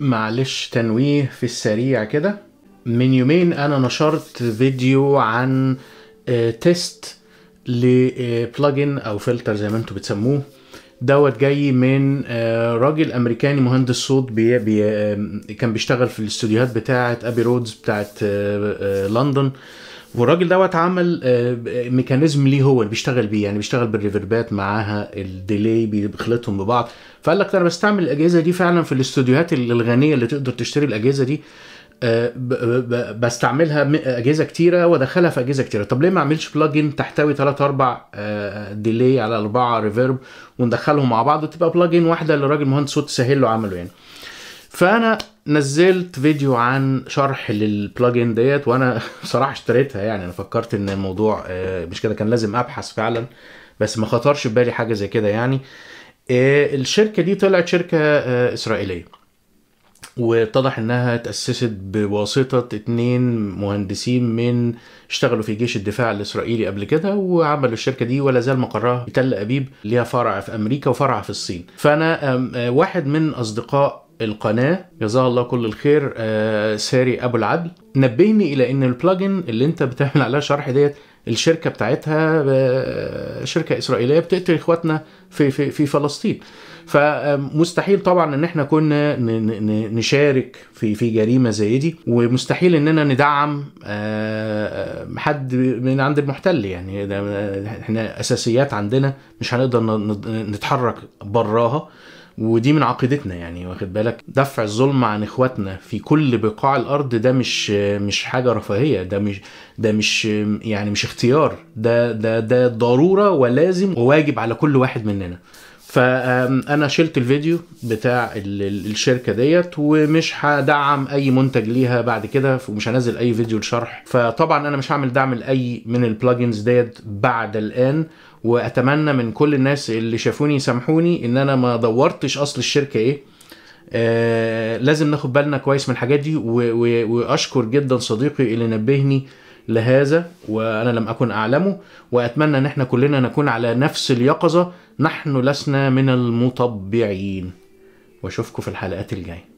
معلش تنويه في السريع كده من يومين انا نشرت فيديو عن تيست آه، لبلجن آه، او فلتر زي ما انتم بتسموه دوت جاي من آه، راجل امريكاني مهندس صوت بي بي كان بيشتغل في الاستوديوهات بتاعه ابي رودز بتاعه لندن والراجل دوت عمل آه، ميكانيزم ليه هو اللي بيشتغل بيه يعني بيشتغل بالريفربات معاها الديلي بيخلطهم ببعض فقال لك انا بستعمل الاجهزه دي فعلا في الاستوديوهات الغنيه اللي تقدر تشتري الاجهزه دي آه، بستعملها اجهزه كتيره وادخلها في اجهزه كتيره طب ليه ما اعملش بلجن تحتوي 3 4 آه، ديلي على 4 ريفيرب وندخلهم مع بعض وتبقى بلجن واحده للراجل مهندس صوت سهل له عمله يعني فانا نزلت فيديو عن شرح للبلجن ديت وانا بصراحه اشتريتها يعني انا فكرت ان الموضوع آه، مش كده كان لازم ابحث فعلا بس ما خطرش ببالي حاجه زي كده يعني آه، الشركه دي طلعت شركه آه، اسرائيليه واتضح انها تاسست بواسطه اتنين مهندسين من اشتغلوا في جيش الدفاع الاسرائيلي قبل كده وعملوا الشركه دي ولا زال مقرها في تل ابيب ليها فرع في امريكا وفرع في الصين فانا واحد من اصدقاء القناة جزاها الله كل الخير آه ساري أبو العدل نبهني إلى إن البلاجن اللي أنت بتعمل عليها شرح ديت الشركة بتاعتها آه، شركة إسرائيلية بتقتل إخواتنا في, في, في فلسطين فمستحيل طبعا ان احنا كنا نشارك في في جريمه زي دي ومستحيل اننا ندعم آه، حد من عند المحتل يعني احنا اساسيات عندنا مش هنقدر نتحرك براها ودي من عقيدتنا يعني واخد بالك دفع الظلم عن اخواتنا في كل بقاع الارض ده مش مش حاجه رفاهيه ده مش ده مش يعني مش اختيار ده ده ده ضروره ولازم وواجب على كل واحد مننا فانا شلت الفيديو بتاع الشركه ديت ومش هدعم اي منتج ليها بعد كده ومش هنزل اي فيديو لشرح فطبعا انا مش هعمل دعم لاي من البلجنز ديت بعد الان واتمنى من كل الناس اللي شافوني سامحوني ان انا ما دورتش اصل الشركه ايه آه لازم ناخد بالنا كويس من الحاجات دي واشكر جدا صديقي اللي نبهني لهذا وانا لم اكن اعلمه واتمنى ان احنا كلنا نكون على نفس اليقظه نحن لسنا من المطبعين واشوفكم في الحلقات الجايه